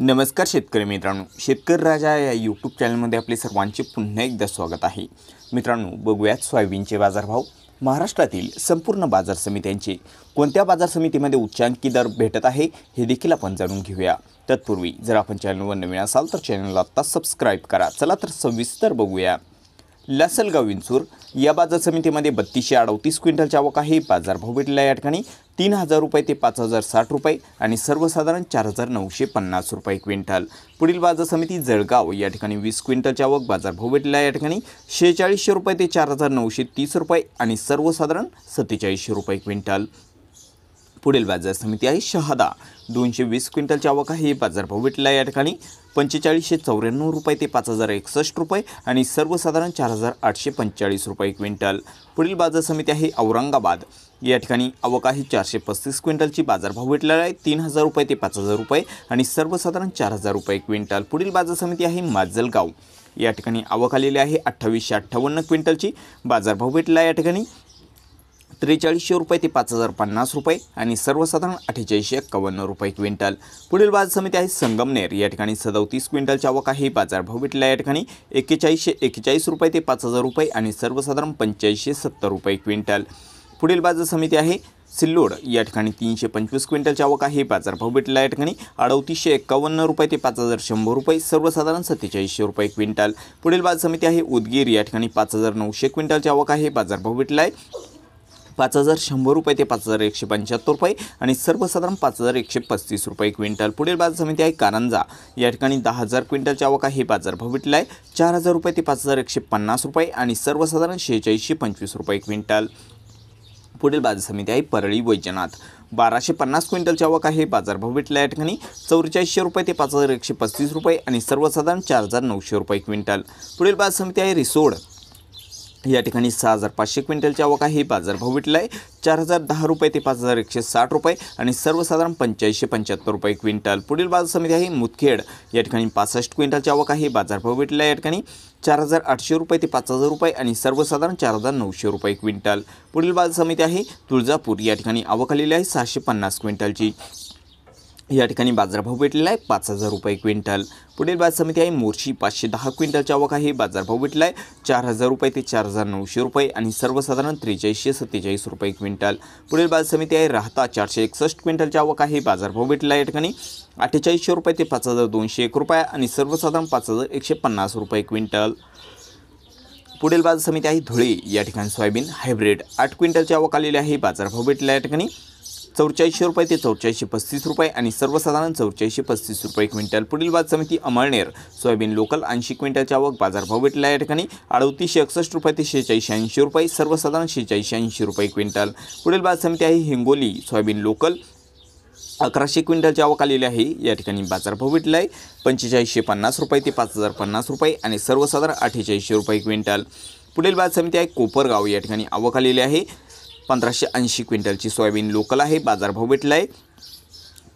नमस्कार शेतकरी मित्रांनो शेतकरी राजा या यूट्यूब चॅनलमध्ये आपले सर्वांचे पुन्हा एकदा स्वागत आहे मित्रांनो बघूयात सोयाबीनचे बाजारभाव महाराष्ट्रातील संपूर्ण बाजार समित्यांचे कोणत्या बाजार समितीमध्ये उच्चांकी दर भेटत आहे हे देखील आपण जाणून घेऊया तत्पूर्वी जर आपण चॅनलवर नवीन असाल तर चॅनलला आत्ता सबस्क्राईब करा चला तर सविस्तर बघूया लासलगाव विंचूर या बाजार समितीमध्ये बत्तीसशे अडतीस क्विंटलची आवक आहे बाजारभाव भेटला या ठिकाणी तीन हजार रुपये ते पाच हजार साठ रुपये आणि सर्वसाधारण चार हजार नऊशे पन्नास रुपये क्विंटल पुढील बाजार समिती जळगाव या ठिकाणी वीस क्विंटलच्या आवक बाजारभाव भेटलेला या ठिकाणी शेहेचाळीसशे रुपये ते चार हजार नऊशे तीस रुपये आणि सर्वसाधारण सत्तेचाळीसशे रुपये क्विंटल पुढील बाजार समिती आहे शहादा दोनशे वीस क्विंटलच्या आवक आहे बाजारभाव भेटला या ठिकाणी पंचेचाळीसशे चौऱ्याण्णव रुपये ते पाच हजार एकसष्ट रुपये आणि सर्वसाधारण चार हजार आठशे पंचेचाळीस रुपये क्विंटल पुढील बाजार समिती आहे औरंगाबाद या ठिकाणी आहे चारशे पस्तीस क्विंटलची बाजारभाव भेटलेला आहे तीन हजार रुपये ते पाच हजार रुपये आणि सर्वसाधारण चार हजार रुपये क्विंटल पुढील बाजार समिती आहे माजलगाव या ठिकाणी आवक आलेली आहे अठ्ठावीसशे अठ्ठावन्न क्विंटलची बाजारभाव भेटला या ठिकाणी त्रेचाळीसशे रुपये ते पाच हजार पन्नास रुपये आणि सर्वसाधारण अठ्ठेचाळीसशे एक्कावन्न रुपये क्विंटल पुढील बाजार समिती आहे संगमनेर या ठिकाणी सदोतीस क्विंटलची आवक आहे बाजारभाव भेटला या ठिकाणी एक्केचाळीसशे एक्केचाळीस रुपये ते पाच हजार रुपये आणि सर्वसाधारण पंच्याऐंशी सत्तर रुपये क्विंटल पुढील बाजार समिती आहे सिल्लोड या ठिकाणी तीनशे पंचवीस क्विंटल आवक आहे बाजारभाव भेटला या ठिकाणी अडतीसशे एकावन्न रुपये ते पाच हजार शंभर रुपये सर्वसाधारण सत्तेचाळीसशे रुपये क्विंटल पुढील बाजार समिती आहे उदगीर या ठिकाणी पाच हजार नऊशे क्विंटलची आवक आहे बाजारभाव भेटला आहे पाच हजार शंभर रुपये ते पाच हजार एकशे पंच्याहत्तर रुपये आणि सर्वसाधारण पाच हजार एकशे पस्तीस रुपये क्विंटल पुढील बाजार समिती आहे कारंजा या ठिकाणी दहा हजार क्विंटल आवक आहे बाजारभाव भेटला आहे चार हजार रुपये ते पाच हजार एकशे पन्नास रुपये आणि सर्वसाधारण शेहेचाळीसशे पंचवीस रुपये क्विंटल पुढील बाजार समिती आहे परळी वैजनाथ बाराशे पन्नास क्विंटलच्या आवक आहे बाजारभाव भेटला या ठिकाणी चौवेचाळीसशे रुपये ते पाच हजार एकशे पस्तीस रुपये आणि सर्वसाधारण चार हजार नऊशे रुपये क्विंटल पुढील बाजार समिती आहे रिसोड या ठिकाणी सहा हजार पाचशे क्विंटलची आवक आहे बाजारभाव भेटला आहे चार हजार दहा रुपये ते पाच हजार एकशे साठ रुपये आणि सर्वसाधारण पंच्याऐंशी पंच्याहत्तर रुपये क्विंटल पुढील बाजार समिती आहे मुतखेड या ठिकाणी पासष्ट क्विंटलची आवक आहे बाजारभाव भेटला आहे या ठिकाणी चार हजार आठशे रुपये ते पाच हजार रुपये आणि सर्वसाधारण चार हजार नऊशे रुपये क्विंटल पुढील बाजार समिती आहे तुळजापूर या ठिकाणी आवक आलेली आहे सहाशे पन्नास क्विंटलची या ठिकाणी बाजारभाव भेटलेला आहे पाच हजार रुपये क्विंटल पुढील बाजार समिती आहे मोर्शी पाचशे दहा क्विंटलच्या आवक आहे बाजारभाव भेटला आहे चार हजार रुपये ते चार हजार नऊशे रुपये आणि सर्वसाधारण त्रेचाळीसशे सत्तेचाळीस रुपये क्विंटल पुढील बाजार समिती आहे राहता चारशे एकसष्ट क्विंटलच्या आवक आहे बाजारभाव भेटला या ठिकाणी अठ्ठेचाळीसशे रुपये ते पाच हजार दोनशे एक रुपये आणि सर्वसाधारण पाच हजार एकशे पन्नास रुपये क्विंटल पुढील बाजार समिती आहे धुळे या ठिकाणी सोयाबीन हायब्रिड आठ क्विंटलच्या आवक आलेली आहे बाजारभाव भेटला या ठिकाणी चौवेचाळीसशे रुपये ते चौवेचाळीसशे पस्तीस रुपये आणि सर्वसाधारण चौवेचाळीसशे पस्तीस रुपये क्विंटल पुढील बात समिती अमळनेर सोयाबीन लोकल ऐंशी क्विंटलच्या आवक बाजारभाव भेटला या ठिकाणी अडतीसशे एकसष्ट रुपये ते शेहेचाळीसशे ऐंशी रुपये सर्वसाधारण शेहेचाळीसशे ऐंशी रुपये क्विंटल पुढील बाज समिती आहे हिंगोली सोयाबीन लोकल अकराशे क्विंटलच्या आवक आलेली आहे या ठिकाणी बाजारभाव भेटला आहे पंचेचाळीसशे पन्नास रुपये ते पाच हजार पन्नास रुपये आणि सर्वसाधारण अठ्ठेचाळीसशे रुपये क्विंटल पुढील बाद समिती आहे कोपरगाव या ठिकाणी आवक आलेली आहे पंधराशे ऐंशी क्विंटलची सोयाबीन लोकल आहे बाजारभाव भेटला आहे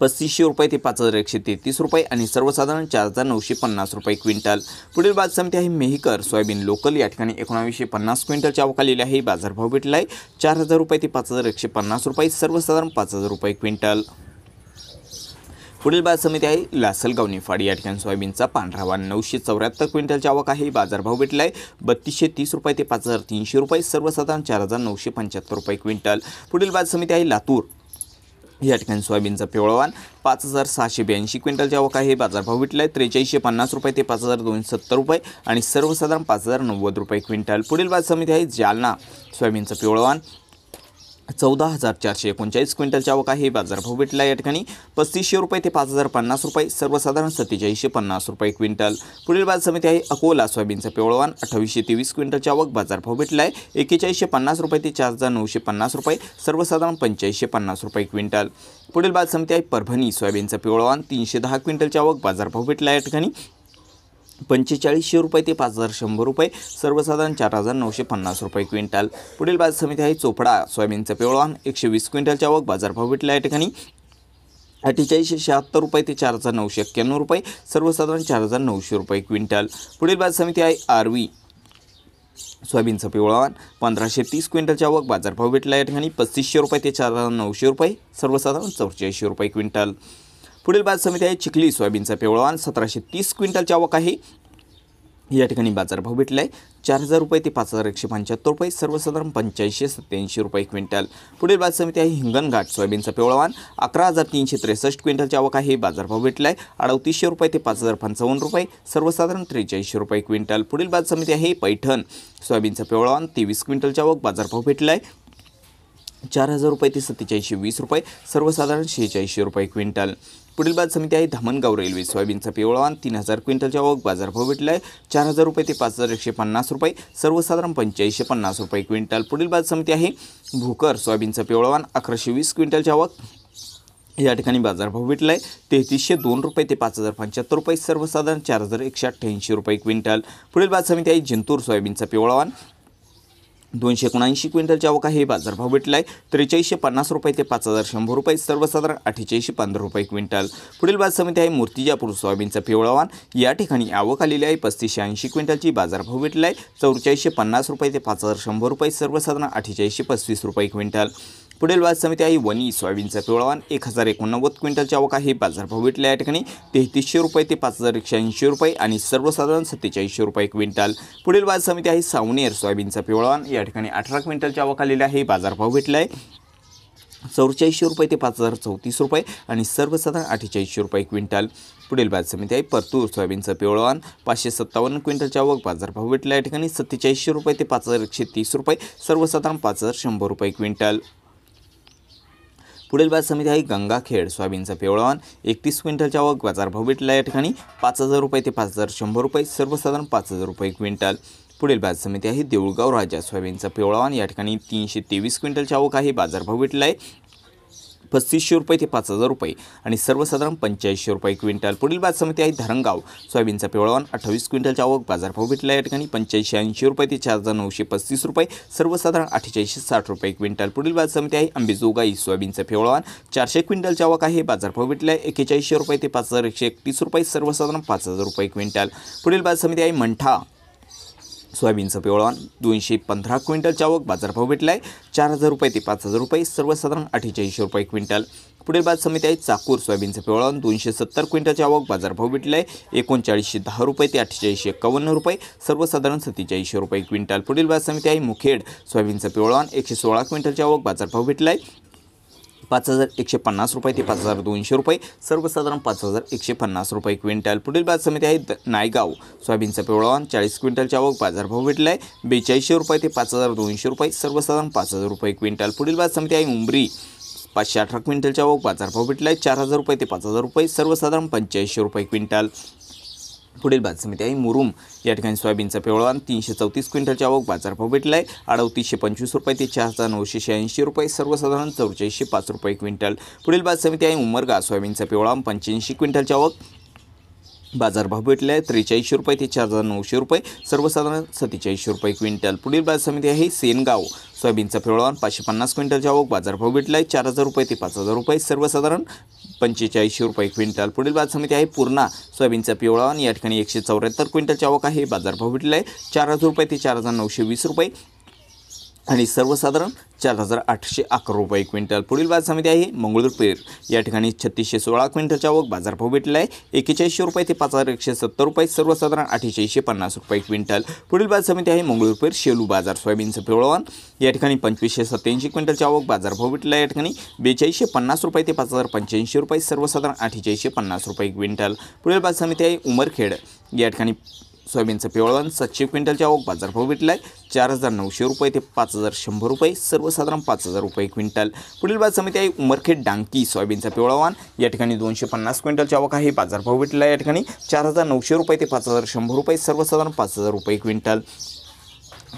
पस्तीसशे रुपये ते पाच हजार एकशे तेहतीस रुपये आणि सर्वसाधारण चार हजार नऊशे पन्नास रुपये क्विंटल पुढील बाज समिती आहे मेहकर सोयाबीन लोकल या ठिकाणी एकोणावीसशे पन्नास क्विंटलच्या आवक आलेली आहे बाजारभाव भेटला आहे चार हजार रुपये ते पाच हजार एकशे पन्नास रुपये सर्वसाधारण पाच हजार रुपये क्विंटल पुढील बाजार समिती आहे लासलगाव निफाड या ठिकाणी सोयाबीनचा पांढरा वा नऊशे चौऱ्याहत्तर क्विंटलची आवक आहे बाजारभाव भेटला आहे बत्तीसशे तीस रुपये ते पाच हजार तीनशे रुपये सर्वसाधारण चार हजार नऊशे पंच्याहत्तर रुपये क्विंटल पुढील बाजार समिती आहे लातूर या ठिकाणी सोयाबीनचा पिवळवान पाच हजार सहाशे ब्याऐंशी क्विंटलच्या आवक आहे बाजारभाव भेटला आहे त्रेचाळीसशे पन्नास रुपये ते पाच हजार दोनशे सत्तर रुपये आणि सर्वसाधारण पाच हजार नव्वद रुपये क्विंटल पुढील बाजार समिती आहे जालना सोयाबीनचा पिवळवान चौदा हजार चारशे एकोणचाळीस क्विंटलच्या आवक आहे बाजारभाव भेटला या ठिकाणी पस्तीसशे रुपये ते पाच हजार पन्नास रुपये सर्वसाधारण सत्तेचाळीसशे पन्नास रुपये क्विंटल पुढील बाजार समिती आहे अकोला सोयाबीनचा पिवळवान अठ्ठावीसशे तेवीस क्विंटलच्या आवक बाजारभाव भेटला आहे एक्केचाळीसशे पन्नास रुपये ते चार हजार नऊशे पन्नास रुपये सर्वसाधारण पंचाळीसशे पन्नास रुपये क्विंटल पुढील बाजार समिती आहे परभणी सोयाबीनचा पिवळवान तीनशे दहा क्विंटलच्या आवक बाजारभाव भेटला या ठिकाणी पंचेचाळीसशे रुपये ते पाच हजार शंभर रुपये सर्वसाधारण चार हजार नऊशे पन्नास रुपये क्विंटल पुढील बाजार समिती आहे चोपडा सोयाबीनचं पिवळवान एकशे वीस क्विंटलच्या आवक बाजारभाव भेटला या ठिकाणी अठ्ठेचाळीसशे शहात्तर रुपये ते चार हजार नऊशे एक्क्याण्णव रुपये सर्वसाधारण चार हजार नऊशे रुपये क्विंटल पुढील बाजार समिती आहे आरवी सोयाबीनचं पिवळवान पंधराशे तीस क्विंटलच्या वग बाजारभाव भेटला या ठिकाणी पस्तीसशे रुपये ते चार हजार नऊशे रुपये सर्वसाधारण चौऱ्याऐंशी रुपये क्विंटल पुढील बाजार समिती आहे चिखली सोयाबीनचा पेवळवान सतराशे तीस क्विंटलच्या आवक आहे या ठिकाणी बाजारभाव भेटला आहे चार हजार रुपये ते पाच हजार एकशे पंच्याहत्तर रुपये सर्वसाधारण पंच्याऐंशी सत्याऐंशी रुपये क्विंटल पुढील बाजार समिती आहे हिंगणघाट सोयाबीनचा पिवळवान अकरा हजार तीनशे त्रेसष्ट क्विंटलच्या आवक आहे बाजारभाव भेटला आहे अडतीसशे रुपये ते पाच हजार पंचावन्न रुपये सर्वसाधारण त्रेचाळीसशे रुपये क्विंटल पुढील बाजार समिती आहे पैठण सोयाबीनचा पिवळवान तेवीस क्विंटलच्या आवक बाजारभाव भेटला आहे चार हजार रुपये ते सत्तेचाळीसशे वीस रुपये सर्वसाधारण शेहेचाळीसशे रुपये क्विंटल पुढील बाद समिती आहे धामणगाव रेल्वे सोयाबीनचा पिवळावान तीन हजार क्विंटलच्या वग बाजारभाव भेटला आहे चार हजार रुपये ते पाच हजार एकशे पन्नास रुपये सर्वसाधारण पंच्याऐंशी पन्नास रुपये क्विंटल पुढील बाद समिती आहे भूकर सोयाबीनचा पिवळावान अकराशे वीस क्विंटलच्या वग या ठिकाणी बाजारभाव भेटला आहे तेहतीसशे दोन रुपये ते पाच हजार पंच्याहत्तर रुपये सर्वसाधारण चार हजार एकशे अठ्ठ्याऐंशी रुपये क्विंटल पुढील बाद समिती आहे जिंतूर सोयाबीनचा पिवळावान दोनशे एकोणऐंशी क्विंटलच्या आवक आहे बाजारभाव भेटला आहे त्रेचाळीसशे पन्नास रुपये ते पाच हजार शंभर रुपये सर्वसाधारण अठ्ठेचाळीसशे पंधरा रुपये क्विंटल पुढील बाजार समिती आहे मूर्तिजापूर सोयाबीनचा पिवळावान या ठिकाणी आवक आलेली आहे पस्तीसशे ऐंशी क्विंटलची बाजारभाव भेटला आहे चौवेचाळीसशे पन्नास रुपये ते पाच हजार शंभर रुपये सर्वसाधारण अठ्ठेचाळीसशे पस्तीस रुपये क्विंटल पुढील बाजार समिती आहे वनी सोयाबीनचा पिवळावान एक हजार एकोणनव्वद क्विंटलच्या अवका आहे बाजारभाव भेटला या ठिकाणी तेहतीसशे रुपये ते पाच हजार एकशे ऐंशी रुपये आणि सर्वसाधारण सत्तेचाळीसशे रुपये क्विंटल पुढील बाजार समिती आहे सावनेर सोयाबीनचा पिवळावान या ठिकाणी अठरा क्विंटलच्या आवक आलेला आहे बाजारभाव भेटला आहे चौवेचाळीसशे रुपये ते पाच हजार चौतीस रुपये आणि सर्वसाधारण अठ्ठेचाळीसशे रुपये क्विंटल पुढील बाजार समिती आहे परतूर सोयाबीनचं पिवळवान पाचशे सत्तावन्न क्विंटलच्या वग बाजारभाव भेटला या ठिकाणी सत्तेचाळीसशे रुपये ते पाच हजार एकशे तीस रुपये सर्वसाधारण पाच हजार शंभर रुपये क्विंटल पुढील बाज समिती आहे गंगाखेड सोयाबीनचा पेवळावान एकतीस क्विंटलच्या व बाजारभाव भेटला या ठिकाणी पाच हजार रुपये ते पाच हजार शंभर रुपये सर्वसाधारण पाच हजार रुपये क्विंटल पुढील बाज समिती आहे देऊळगाव राजा सोयाबीनचा पिवळावान या ठिकाणी तीनशे तेवीस क्विंटलच्या आवक आहे बाजारभाव भेटला आहे पस्तीसशे रुपये ते पाच हजार रुपये आणि सर्वसाधारण पंच्याऐंशी रुपये क्विंटल पुढील बाज समिती आहे धरणगाव सोयाबीनचा पिवळवान अठ्ठावीस क्विंटलच्या आवक बाजारभाव भेटला या ठिकाणी पंच्याऐंशी ऐंशी रुपये ते चार हजार नऊशे पस्तीस रुपये सर्वसाधारण अठ्ठेचाळीसशे साठ रुपये क्विंटल पुढील बाज समिती आहे अंबेजोगाई सोयाबीनचा पिवळवान चारशे क्विंटल आवक आहे बाजारभाव भेटला आहे एकेचाळीसशे रुपये ते पाच हजार एकशे एकतीस रुपये सर्वसाधारण पाच हजार रुपये क्विंटल पुढील बाद समिती आहे मंठा सोयाबीनचं पिवळवान दोनशे पंधरा क्विंटलच्या आवक बाजारभाव भेटला आहे चार हजार रुपये ते पाच हजार रुपये सर्वसाधारण अठ्ठेचाळीसशे रुपये क्विंटल पुढील बाद समिती आहे चाकूर सोयाबीनचं पिवळवान दोनशे सत्तर क्विंटलच्या आवक बाजारभाव भेटला आहे एकोणचाळीसशे दहा रुपये ते अठ्ठेचाळीसशे एकावन्न रुपये सर्वसाधारण सत्तेचाळीसशे रुपये क्विंटल पुढील बाद समिती आहे मुखेड सोयाबीनचं पिवळवान एकशे सोळा क्विंटलच्या आवक बाजारभाव भेटला आहे पाच हजार एकशे पन्नास रुपये ते पाच हजार दोनशे रुपये सर्वसाधारण पाच हजार एकशे पन्नास रुपये क्विंटल पुढील बाज समिती आहे नायगाव सोयाबीनचा पिवळावान चाळीस क्विंटलच्या आवक बाजारभाव भेटला आहे बेचाळीसशे रुपये ते पाच हजार दोनशे रुपये सर्वसाधारण पाच हजार रुपये क्विंटल पुढील बाज समिती आहे उंबरी पाचशे अठरा क्विंटलच्या आवक बाजारभाव भेटला आहे चार हजार रुपये ते पाच हजार रुपये सर्वसाधारण पंच्याऐंशी रुपये क्विंटल पुढील समिती आहे मुरुम या ठिकाणी सोयाबीनचा पिवळवान तीनशे चौतीस क्विंटलच्या आवक बाजारभाव भेटला आहे अडतीसशे पंचवीस रुपये ते चार हजार नऊशे शहाऐंशी रुपये सर्वसाधारण चौऱ्याऐंशी पाच रुपये क्विंटल पुढील बाजार समिती आहे उमरगा सोयाबीनचा पिवळा पंच्याऐंशी क्विंटलच्या आवक बाजारभाव भेटले आहे त्रेचाळीसशे रुपये ते चार हजार नऊशे रुपये सर्वसाधारण सत्तेचाळीसशे रुपये क्विंटल पुढील बाजार समिती आहे सेनगाव सोयाबीनचा पिवळावान पाचशे पन्नास क्विंटलच्या बाजार बाजारभाव भेटला आहे चार हजार रुपये ते पाच हजार रुपये सर्वसाधारण पंचेचाळीसशे रुपये क्विंटल पुढील बाजार समिती आहे पूर्णा सोयाबीनचा पिवळावान या ठिकाणी एकशे चौऱ्याहत्तर क्विंटल चावक आहे बाजारभाव भेटला आहे चार हजार रुपये ते चार हजार नऊशे वीस रुपये आणि सर्वसाधारण चार हजार आठशे अकरा रुपये क्विंटल पुढील बाजार समिती आहे पेर या ठिकाणी छत्तीसशे सोळा क्विंटलच्या आवक बाजारभाव भेटला आहे एकेचाळीसशे रुपये ते पाच हजार एकशे सत्तर रुपये सर्वसाधारण अठ्ठेचाळीसशे पन्नास रुपये क्विंटल पुढील बाजार समिती आहे पेर शेलू बाजार सोयाबीनचं पिळवान या ठिकाणी पंचवीसशे सत्याऐंशी क्विंटलच्या आवक बाजारभाव भेटला आहे या ठिकाणी बेचाळीसशे पन्नास रुपये ते पाच हजार पंच्याऐंशी रुपये सर्वसाधारण अठ्ठेचाळीसशे पन्नास रुपये क्विंटल पुढील बाजार समिती आहे उमरखेड या ठिकाणी सोयाबीनचं पिवळण सातशे क्विंटलच्या चावक बाजारभाव भेटला आहे चार हजार नऊशे रुपये ते पाच हजार शंभर रुपये सर्वसाधारण पाच हजार रुपये क्विंटल पुढील बाजार समिती आहे उमरखेड डांकी सोयाबीनचा पिवळावान या ठिकाणी दोनशे पन्नास क्विंटलच्या ओक आहे बाजारभाव भेटला आहे या ठिकाणी चार हजार नऊशे रुपये ते पाच हजार शंभर रुपये सर्वसाधारण पाच हजार रुपये क्विंटल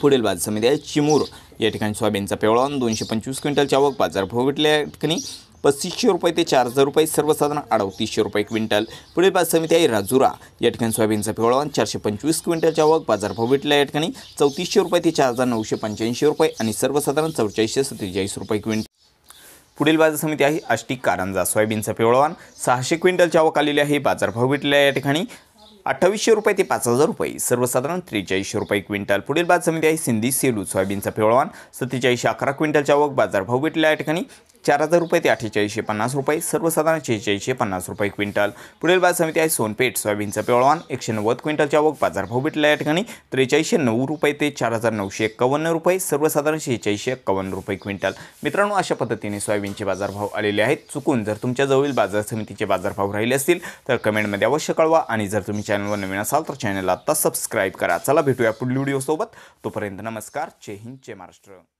पुढील बाजार समिती आहे चिमूर या ठिकाणी सोयाबीनचा पिवळावान दोनशे पंचवीस क्विंटलच्या आवक बाजारभाव भेटला या ठिकाणी पस्तीसशे रुपये ते चार हजार रुपये सर्वसाधारण अडतीसशे रुपये क्विंटल पुढील बाज समिती आहे राजुरा या ठिकाणी सोयाबीनचा पिवळवान चारशे पंचवीस क्विंटलच्या वक बाजारभाव भेटला या ठिकाणी चौतीसशे रुपये ते चार हजार नऊशे पंच्याऐंशी रुपये आणि सर्वसाधारण चौचाळीसशे सत्तेचाळीस रुपये क्विंटल पुढील बाजार समिती आहे आष्टिक कारंजा सोयाबीनचा पिवळवान सहाशे क्विंटलच्या आवक आलेली आहे बाजारभाव भेटला या ठिकाणी अठ्ठावीसशे रुपये ते पाच हजार रुपये सर्वसाधारण त्रेचाळीसशे रुपये क्विंटल पुढील बाज समिती आहे सिंधी सेलू सोयाबीनचा पिवळवान सत्तेचाळीसशे अकरा क्विंटलच्या वक बाजारभाव भेटला या ठिकाणी चार हजार रुपये ते अठ्ठेचाळीसशे पन्नास रुपये सर्वसाधारण शेहेचाळीसशे पन्नास रुपये क्विंटल पुढील बाजार समिती आहे सोनपेठ सोयाबीनचा पिवळवान एकशे नव्वद क्विंटलच्या वग बाजारभाव भेटला या ठिकाणी त्रेचाळीसशे नऊ रुपये ते चार हजार नऊशे एकावन्न रुपये सर्वसाधारण शेहेचाळीसशे एकावन्न रुपये क्विंटल मित्रांनो अशा पद्धतीने सोयाबीनचे बाजारभाव आलेले आहेत चुकून जर तुमच्या जवळील बाजार समितीचे बाजारभाव राहिले असतील तर कमेंटमध्ये अवश्य कळवा आणि जर तुम्ही चॅनलवर नवीन असाल तर चॅनलला आत्ता सबस्क्राईब करा चला भेटूया पुढील व्हिडिओसोबत तोपर्यंत नमस्कार जय हिंद जय महाराष्ट्र